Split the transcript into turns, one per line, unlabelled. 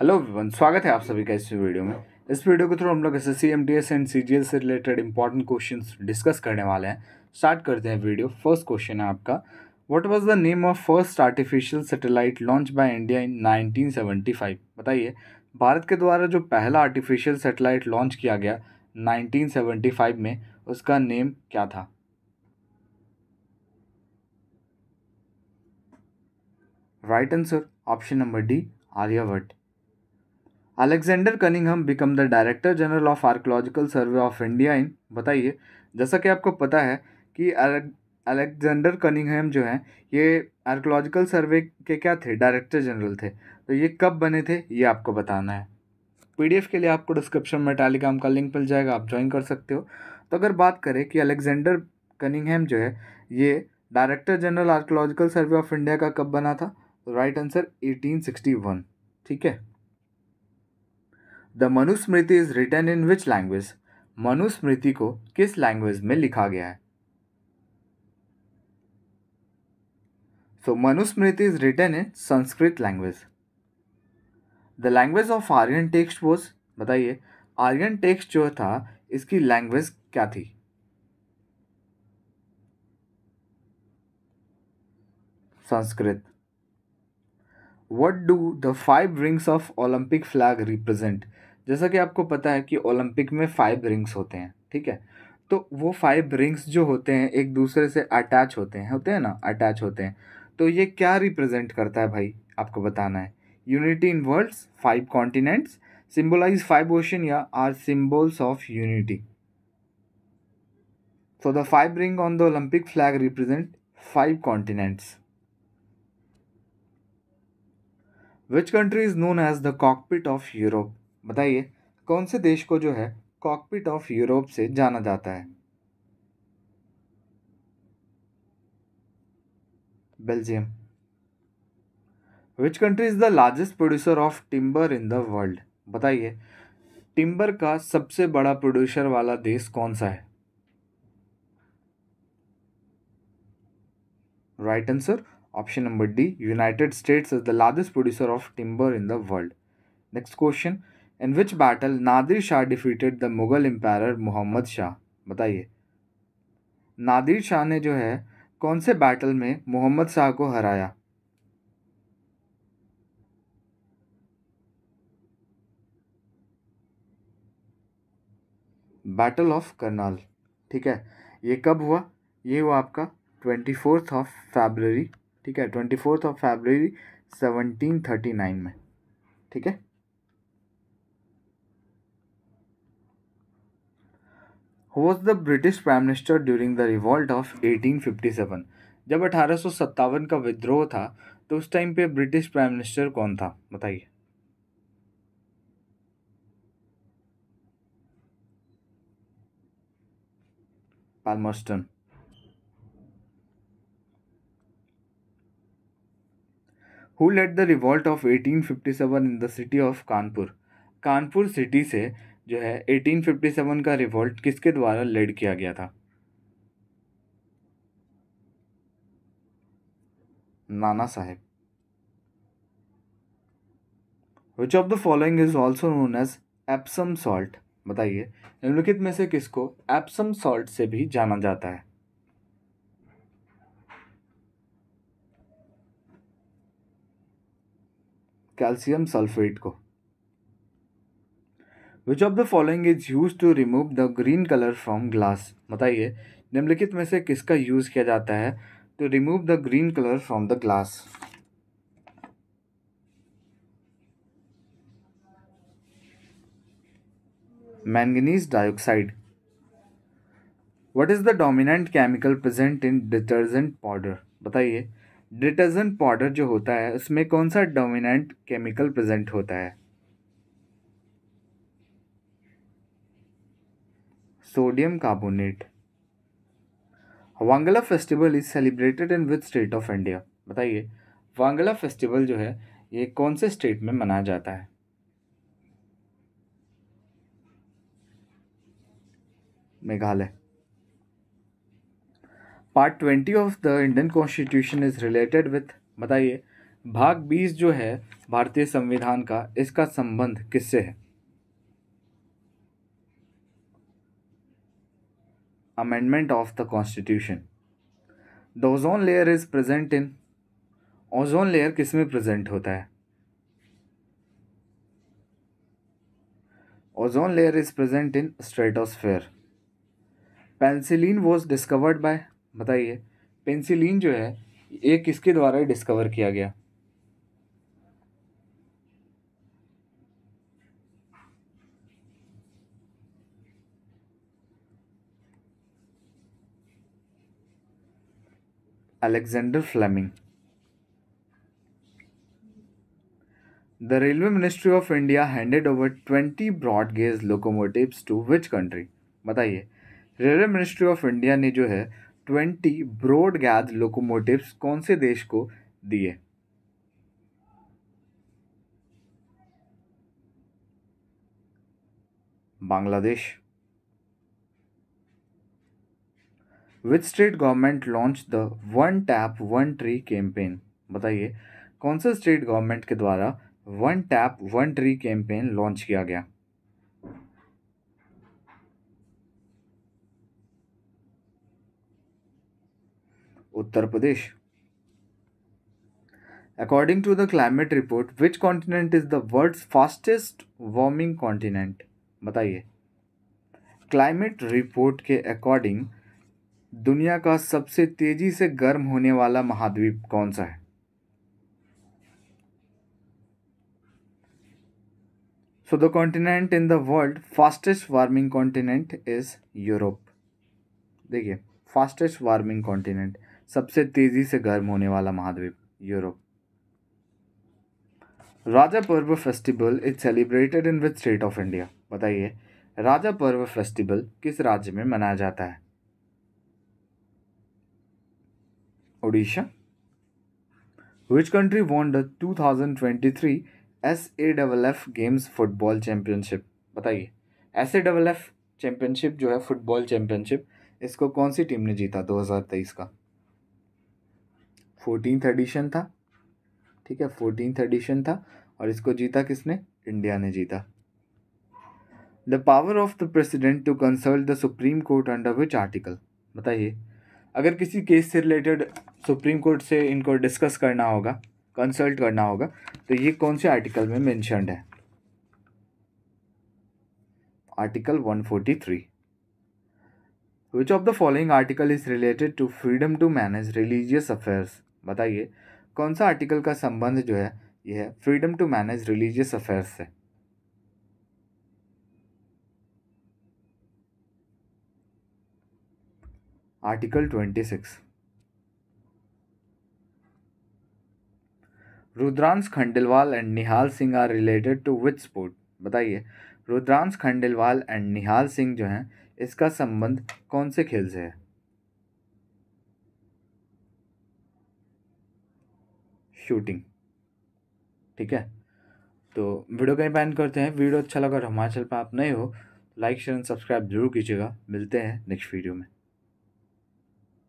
Hello everyone स्वागत है आप सभी का इस वीडियो में इस वीडियो के थ्रू हम लोग S S C M S and C G से रिलेटेड इंपॉर्टेंट क्वेश्चन डिस्कस करने वाले हैं स्टार्ट करते हैं वीडियो फर्स्ट क्वेश्चन है आपका what was the name of first artificial satellite launch by India in 1975 बताइए भारत के द्वारा जो पहला आर्टिफिशियल सैटेलाइट लॉन्च किया गया 1975 में उसका नेम क्या था right answer option number D Aryabhata Alexander Cunningham become the director general of archaeological survey of India in बताइए जैसा कि आपको पता है कि अलेक्जेंडर कनिंगहम जो हैं ये आर्कोलॉजिकल सर्वे के क्या थे डायरेक्टर जनरल थे तो ये कब बने थे ये आपको बताना है पीडीएफ के लिए आपको डिस्क्रिप्शन में टेलीग्राम का लिंक मिल जाएगा आप ज्वाइन कर सकते हो तो अगर बात करें कि अलेक्जेंडर कनिंगहम जो है ये director general archaeological survey of India का कब बना था तो राइट आंसर 1861 ठीक है the Manusmriti is written in which language Manusmriti को किस लैंग्वेज में लिखा गया है so Manusmriti is written in Sanskrit language the language of Aryan text was बताइए आर्यन टेक्स्ट जो था इसकी लैंग्वेज क्या थी Sanskrit what do the five rings of Olympic flag represent जैसा कि आपको पता है कि ओलंपिक में फाइव रिंग्स होते हैं ठीक है तो वो फाइव रिंग्स जो होते हैं एक दूसरे से अटैच होते हैं होते हैं ना अटैच होते हैं तो ये क्या रिप्रेजेंट करता है भाई आपको बताना है unity in world's five continents symbolize five ocean या are symbols of unity so the five ring on the Olympic flag represent five continents which country is known as the cockpit of Europe बताइए कौन से देश को जो है cockpit of Europe से जाना जाता है Belgium which country is the largest producer of timber in the world बताइए टिम्बर का सबसे बड़ा प्रोड्यूसर वाला देश कौन सा है right answer option number D United States is the largest producer of timber in the world next question in which battle Nadir Shah defeated the Mughal empire Mohammad Shah बताइए नादिर शाह ने जो है कौन से बैटल में मोहम्मद शाह को हराया बैटल ऑफ करनाल ठीक है ये कब हुआ ये हुआ आपका ट्वेंटी फोर्थ ऑफ फेबररी ठीक है twenty fourth of February seventeen thirty nine में ठीक है who was the British prime minister during the revolt of eighteen fifty seven जब अठारह सौ सत्तावन का विद्रोह था तो उस टाइम पे ब्रिटिश प्राइम मिनिस्टर कौन था बताइए Palmerston who led the revolt of eighteen fifty seven in the city of Kanpur Kanpur city से जो है 1857 का रिवॉल्ट किसके द्वारा लेड किया गया था Nana Sahib which of the following is also known as Epsom salt बताइए निम्नलिखित में से किसको एप्सम सॉल्ट से भी जाना जाता है कैल्शियम सल्फेट को which of the following is use to remove the green colour from glass बताइए निम्नलिखित में से किसका यूज़ किया जाता है to remove the green colour from the glass manganese dioxide what is the dominant chemical present in detergent powder बताइए detergent powder जो होता है उसमें कौन सा डोमिनेंट केमिकल प्रेजेंट होता है sodium carbonate Wangala festival is celebrated in which state of India बताइए वांगला फेस्टिवल जो है ये कौन से स्टेट में मनाया जाता है Meghalaya part twenty of the Indian constitution is related with बताइए भाग बीस जो है भारतीय संविधान का इसका संबंध किससे है amendment of the constitution the ozone layer is present in ozone layer किस में प्रेजेंट होता है ozone layer is present in stratosphere penicillin was discovered by बताइए पेंसिलीन जो है ये किसके द्वारा डिस्कवर किया गया Alexander Fleming the railway ministry of India handed over twenty broad gauge locomotive to which country बताइए रेलवे मिनिस्ट्री ऑफ इंडिया ने जो है ट्वेंटी ब्रॉड गैज लोकोमोटिव कौन से देश को दिए Bangladesh which state government launch the one tap one tree campaign बताइए कौन सा स्टेट गवर्नमेंट के द्वारा one tap one tree campaign launch किया गया Uttar Pradesh according to the climate report which continent is the world fastest warming continent बताइए climate report के according दुनिया का सबसे तेजी से गर्म होने वाला महाद्वीप कौन सा है so the continent in the world fastest warming continent is Europe देखिए फास्टेस्ट वार्मिंग कॉन्टिनेंट सबसे तेजी से गर्म होने वाला महाद्वीप Europe Raja Parba festival is celebrated in which state of India बताइए राजा पर्व फेस्टिवल किस राज्य में मनाया जाता है Odisha? Which country won the 2023 S games football championship बताइए S A double F championship जो है फुटबॉल चैम्पियनशिप इसको कौन सी टीम ने जीता 2023 का फोर्टीनथ एडिशन था ठीक है फोर्टीनथ एडिशन था और इसको जीता किसने इंडिया ने जीता the power of the president to consult the supreme court under which article बताइए अगर किसी केस से रिलेटेड सुप्रीम कोर्ट से इनको डिस्कस करना होगा कंसल्ट करना होगा तो ये कौन से आर्टिकल में मैंशनड है article 143 which of the following article is related to freedom to manage religious affairs बताइए कौन सा आर्टिकल का संबंध जो है यह है freedom to manage religious affairs से article twenty six Rudransh Khandelwal and Nihal Singh are related to which sport बताइए रुद्रांश खंडेलवाल एंड निहाल सिंह जो हैं इसका संबंध कौन से खेल से है शूटिंग ठीक है तो वीडियो कहीं पैन करते हैं वीडियो अच्छा लगा और तो हमारे चल पर आप नए हो लाइक शेयर एंड सब्सक्राइब जरूर कीजिएगा मिलते हैं नेक्स्ट वीडियो में